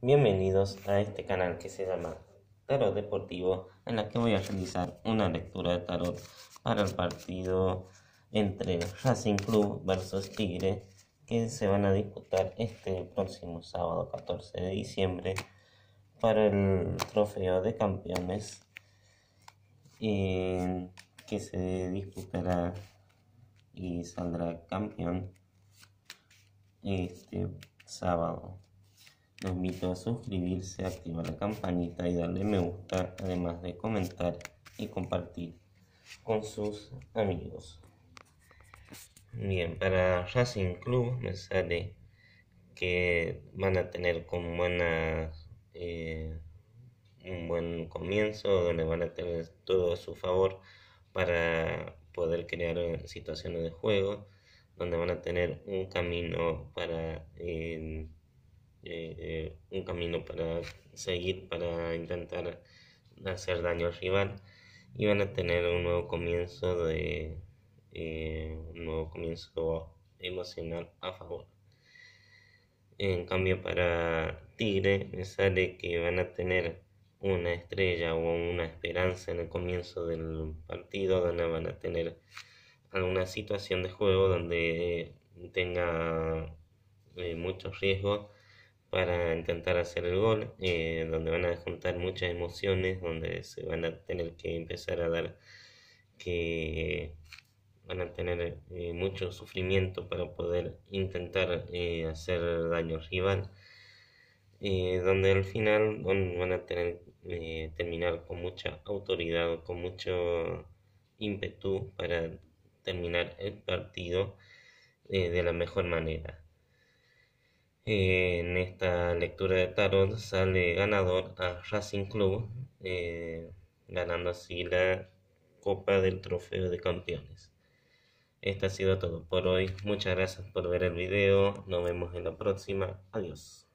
Bienvenidos a este canal que se llama Tarot Deportivo, en la que voy a realizar una lectura de tarot para el partido entre Racing Club versus Tigre, que se van a disputar este próximo sábado 14 de diciembre para el trofeo de campeones que se disputará y saldrá campeón este sábado. Los invito a suscribirse, activar la campanita y darle me gusta, además de comentar y compartir con sus amigos. Bien, para Racing Club me sale que van a tener con eh, un buen comienzo, donde van a tener todo a su favor para poder crear situaciones de juego, donde van a tener un camino para... Eh, camino para seguir, para intentar hacer daño al rival y van a tener un nuevo comienzo de eh, un nuevo comienzo emocional a favor. En cambio para Tigre me sale que van a tener una estrella o una esperanza en el comienzo del partido donde van a tener alguna situación de juego donde tenga eh, muchos riesgos para intentar hacer el gol, eh, donde van a juntar muchas emociones, donde se van a tener que empezar a dar que van a tener eh, mucho sufrimiento para poder intentar eh, hacer daño al rival, donde al final van a tener terminar con mucha autoridad, con mucho ímpetu para terminar el partido de la mejor manera en esta lectura de tarot sale ganador a Racing Club, eh, ganando así la Copa del Trofeo de Campeones. Esto ha sido todo por hoy. Muchas gracias por ver el video. Nos vemos en la próxima. Adiós.